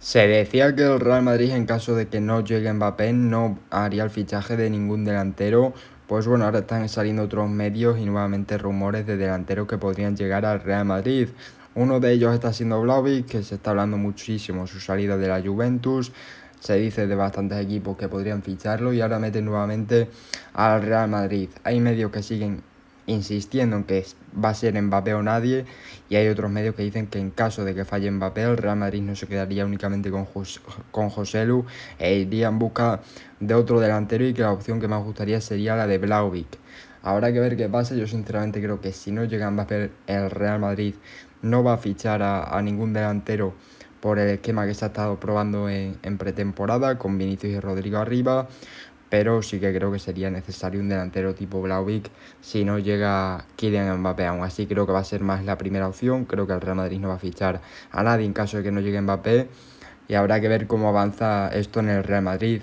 Se decía que el Real Madrid, en caso de que no llegue Mbappé, no haría el fichaje de ningún delantero. Pues bueno, ahora están saliendo otros medios y nuevamente rumores de delanteros que podrían llegar al Real Madrid. Uno de ellos está siendo Vlaovic, que se está hablando muchísimo su salida de la Juventus. Se dice de bastantes equipos que podrían ficharlo y ahora meten nuevamente al Real Madrid. Hay medios que siguen insistiendo en que va a ser Mbappé o nadie y hay otros medios que dicen que en caso de que falle Mbappé el Real Madrid no se quedaría únicamente con, José, Lu e iría en busca de otro delantero y que la opción que más gustaría sería la de Blauvik Habrá que ver qué pasa, yo sinceramente creo que si no llega Mbappé el Real Madrid no va a fichar a, ningún delantero por el esquema que se ha estado probando en pretemporada con Vinicius y Rodrigo arriba, pero sí que creo que sería necesario un delantero tipo Blauvik si no llega Kylian Mbappé. Aún así creo que va a ser más la primera opción, creo que el Real Madrid no va a fichar a nadie en caso de que no llegue Mbappé y habrá que ver cómo avanza esto en el Real Madrid.